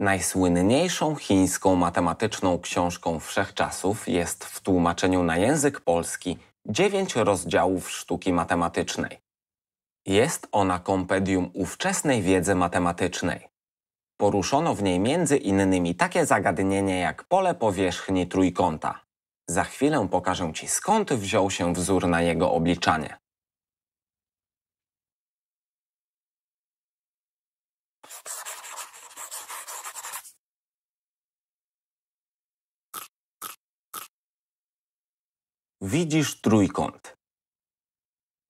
Najsłynniejszą chińską matematyczną książką wszechczasów jest w tłumaczeniu na język polski dziewięć rozdziałów sztuki matematycznej. Jest ona kompedium ówczesnej wiedzy matematycznej. Poruszono w niej między innymi takie zagadnienie jak pole powierzchni trójkąta. Za chwilę pokażę Ci skąd wziął się wzór na jego obliczanie. widzisz trójkąt.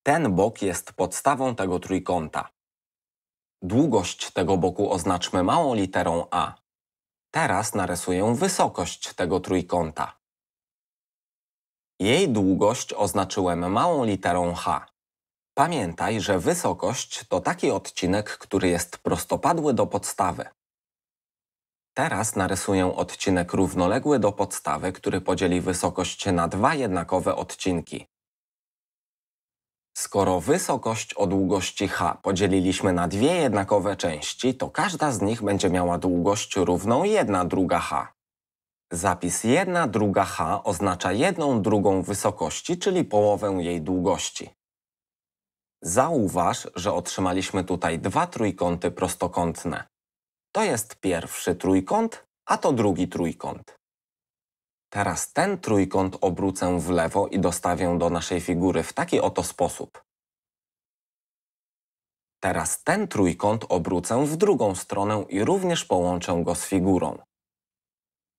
Ten bok jest podstawą tego trójkąta. Długość tego boku oznaczmy małą literą a. Teraz narysuję wysokość tego trójkąta. Jej długość oznaczyłem małą literą h. Pamiętaj, że wysokość to taki odcinek, który jest prostopadły do podstawy. Teraz narysuję odcinek równoległy do podstawy, który podzieli wysokość na dwa jednakowe odcinki. Skoro wysokość o długości h podzieliliśmy na dwie jednakowe części, to każda z nich będzie miała długość równą 1 druga h. Zapis 1 druga h oznacza jedną drugą wysokości, czyli połowę jej długości. Zauważ, że otrzymaliśmy tutaj dwa trójkąty prostokątne. To jest pierwszy trójkąt, a to drugi trójkąt. Teraz ten trójkąt obrócę w lewo i dostawię do naszej figury w taki oto sposób. Teraz ten trójkąt obrócę w drugą stronę i również połączę go z figurą.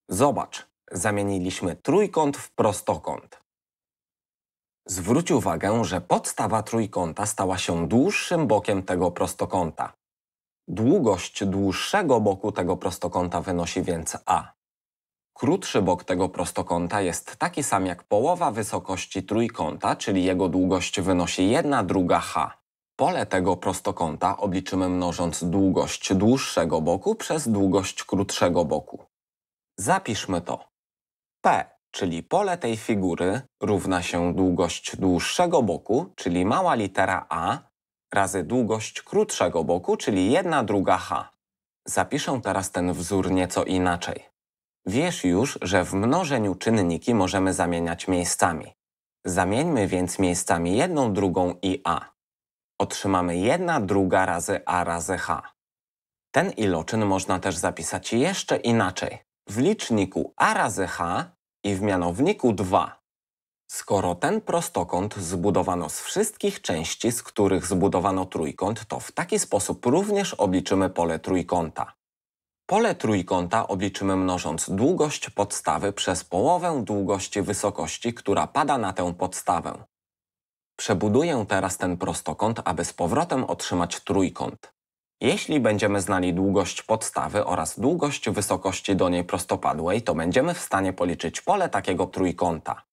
Zobacz, zamieniliśmy trójkąt w prostokąt. Zwróć uwagę, że podstawa trójkąta stała się dłuższym bokiem tego prostokąta. Długość dłuższego boku tego prostokąta wynosi więc a. Krótszy bok tego prostokąta jest taki sam jak połowa wysokości trójkąta, czyli jego długość wynosi 1 druga h. Pole tego prostokąta obliczymy mnożąc długość dłuższego boku przez długość krótszego boku. Zapiszmy to. P, czyli pole tej figury, równa się długość dłuższego boku, czyli mała litera a, razy długość krótszego boku, czyli 1 druga h. Zapiszę teraz ten wzór nieco inaczej. Wiesz już, że w mnożeniu czynniki możemy zamieniać miejscami. Zamieńmy więc miejscami jedną drugą i a. Otrzymamy 1 druga razy a razy h. Ten iloczyn można też zapisać jeszcze inaczej. W liczniku a razy h i w mianowniku 2. Skoro ten prostokąt zbudowano z wszystkich części, z których zbudowano trójkąt, to w taki sposób również obliczymy pole trójkąta. Pole trójkąta obliczymy mnożąc długość podstawy przez połowę długości wysokości, która pada na tę podstawę. Przebuduję teraz ten prostokąt, aby z powrotem otrzymać trójkąt. Jeśli będziemy znali długość podstawy oraz długość wysokości do niej prostopadłej, to będziemy w stanie policzyć pole takiego trójkąta.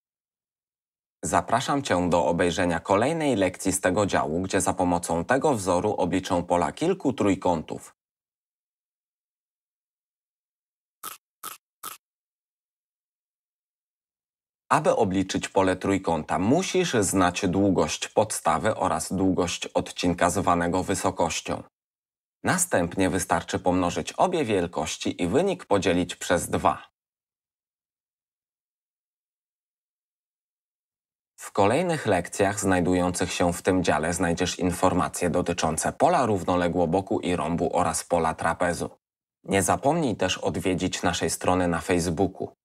Zapraszam Cię do obejrzenia kolejnej lekcji z tego działu, gdzie za pomocą tego wzoru obliczę pola kilku trójkątów. Aby obliczyć pole trójkąta, musisz znać długość podstawy oraz długość odcinka zwanego wysokością. Następnie wystarczy pomnożyć obie wielkości i wynik podzielić przez 2. kolejnych lekcjach znajdujących się w tym dziale znajdziesz informacje dotyczące pola równoległoboku i rąbu oraz pola trapezu. Nie zapomnij też odwiedzić naszej strony na Facebooku.